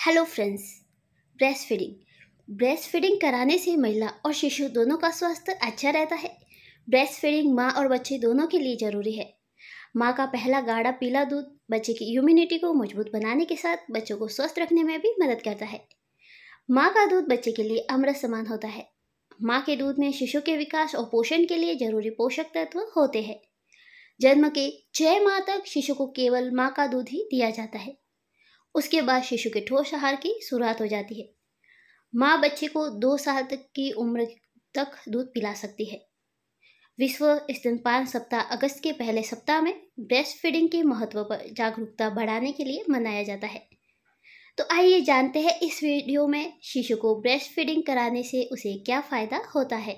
hello friends breast feeding breast feeding कराने से महिला और शिशु दोनों का स्वास्थ्य अच्छा रहता है ब्रेस्ट फीडिंग माँ और बच्चे दोनों के लिए जरूरी है माँ का पहला गाढ़ा पीला दूध बच्चे की इम्यूनिटी को मजबूत बनाने के साथ बच्चों को स्वस्थ रखने में भी मदद करता है माँ का दूध बच्चे के लिए अमृत समान होता है माँ के दूध में शिशु के विकास और पोषण के लिए जरूरी पोषक तत्व होते हैं जन्म के छः माह तक शिशु को केवल माँ का दूध ही दिया जाता है उसके बाद शिशु के ठोस आहार की शुरुआत हो जाती है माँ बच्चे को दो साल तक की उम्र तक दूध पिला सकती है विश्व स्तनपान सप्ताह अगस्त के पहले सप्ताह में ब्रेस्ट फीडिंग के महत्व पर जागरूकता बढ़ाने के लिए मनाया जाता है तो आइए जानते हैं इस वीडियो में शिशु को ब्रेस्ट फीडिंग कराने से उसे क्या फ़ायदा होता है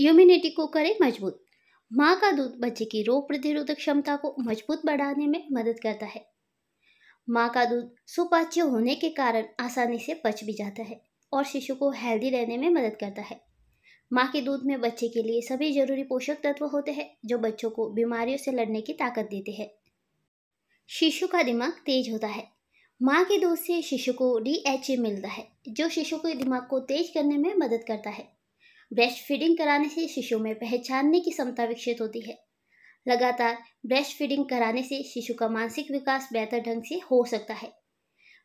इम्यूनिटी को करें मजबूत माँ का दूध बच्चे की रोग प्रतिरोधक क्षमता को मजबूत बढ़ाने में मदद करता है माँ का दूध सुपाच्य होने के कारण आसानी से पच भी जाता है और शिशु को हेल्दी रहने में मदद करता है माँ के दूध में बच्चे के लिए सभी जरूरी पोषक तत्व होते हैं जो बच्चों को बीमारियों से लड़ने की ताकत देते हैं शिशु का दिमाग तेज होता है माँ के दूध से शिशु को डी मिलता है जो शिशु के दिमाग को तेज करने में मदद करता है ब्रेस्ट फीडिंग कराने से शिशु में पहचानने की क्षमता विकसित होती है लगातार ब्रेस्ट फीडिंग कराने से शिशु का मानसिक विकास बेहतर ढंग से हो सकता है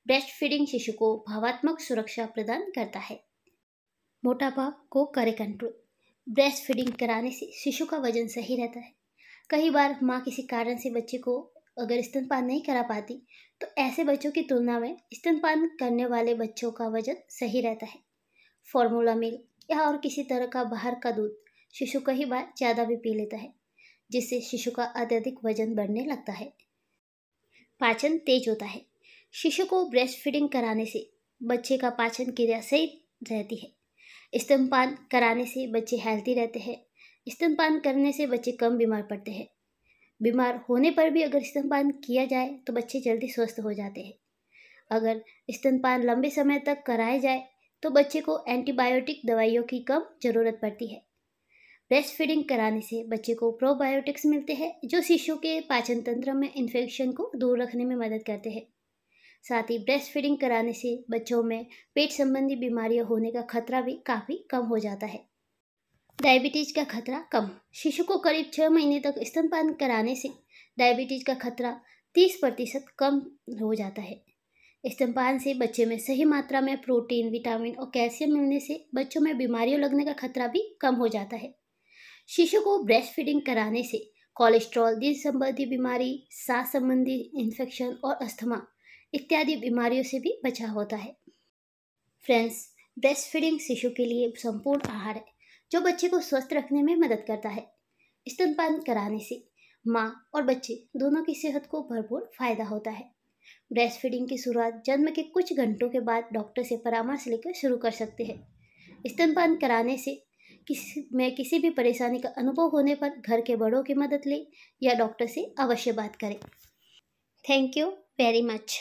ब्रेस्ट फीडिंग शिशु को भावात्मक सुरक्षा प्रदान करता है मोटापा को करे कंट्रोल ब्रेस्ट फीडिंग कराने से शिशु का वजन सही रहता है कई बार माँ किसी कारण से बच्चे को अगर स्तनपान नहीं करा पाती तो ऐसे बच्चों की तुलना में स्तनपान करने वाले बच्चों का वजन सही रहता है फॉर्मूला मिल्क या और किसी तरह का बाहर का दूध शिशु कई बार ज़्यादा भी पी लेता है जिससे शिशु का अत्यधिक वजन बढ़ने लगता है पाचन तेज होता है शिशु को ब्रेस्ट फीडिंग कराने से बच्चे का पाचन क्रिया सही रहती है स्तनपान कराने से बच्चे हेल्थी रहते हैं स्तनपान करने से बच्चे कम बीमार पड़ते हैं बीमार होने पर भी अगर स्तनपान किया जाए तो बच्चे जल्दी स्वस्थ हो जाते हैं अगर स्तनपान लंबे समय तक कराया जाए तो बच्चे को एंटीबायोटिक दवाइयों की कम ज़रूरत पड़ती है ब्रेस्ट फीडिंग कराने से बच्चे को प्रोबायोटिक्स मिलते हैं जो शिशु के पाचन तंत्र में इन्फेक्शन को दूर रखने में मदद करते हैं साथ ही ब्रेस्ट फीडिंग कराने से बच्चों में पेट संबंधी बीमारियां होने का खतरा भी काफ़ी कम हो जाता है डायबिटीज का खतरा कम शिशु को करीब छः महीने तक स्तनपान कराने से डायबिटीज का खतरा तीस प्रतिशत कम हो जाता है स्तनपान से बच्चे में सही मात्रा में प्रोटीन विटामिन और कैल्शियम मिलने से बच्चों में बीमारियों लगने का खतरा भी कम हो जाता है शिशु को ब्रेस्ट फीडिंग कराने से कोलेस्ट्रॉल दिल संबंधी बीमारी सांस संबंधी इन्फेक्शन और अस्थमा इत्यादि बीमारियों से भी बचा होता है फ्रेंड्स ब्रेस्ट फीडिंग शिशु के लिए संपूर्ण आहार है जो बच्चे को स्वस्थ रखने में मदद करता है स्तनपान कराने से माँ और बच्चे दोनों की सेहत को भरपूर फायदा होता है ब्रेस्ट फीडिंग की शुरुआत जन्म के कुछ घंटों के बाद डॉक्टर से परामर्श लेकर शुरू कर सकते हैं स्तनपान कराने से किसी में किसी भी परेशानी का अनुभव होने पर घर के बड़ों की मदद लें या डॉक्टर से अवश्य बात करें थैंक यू वेरी मच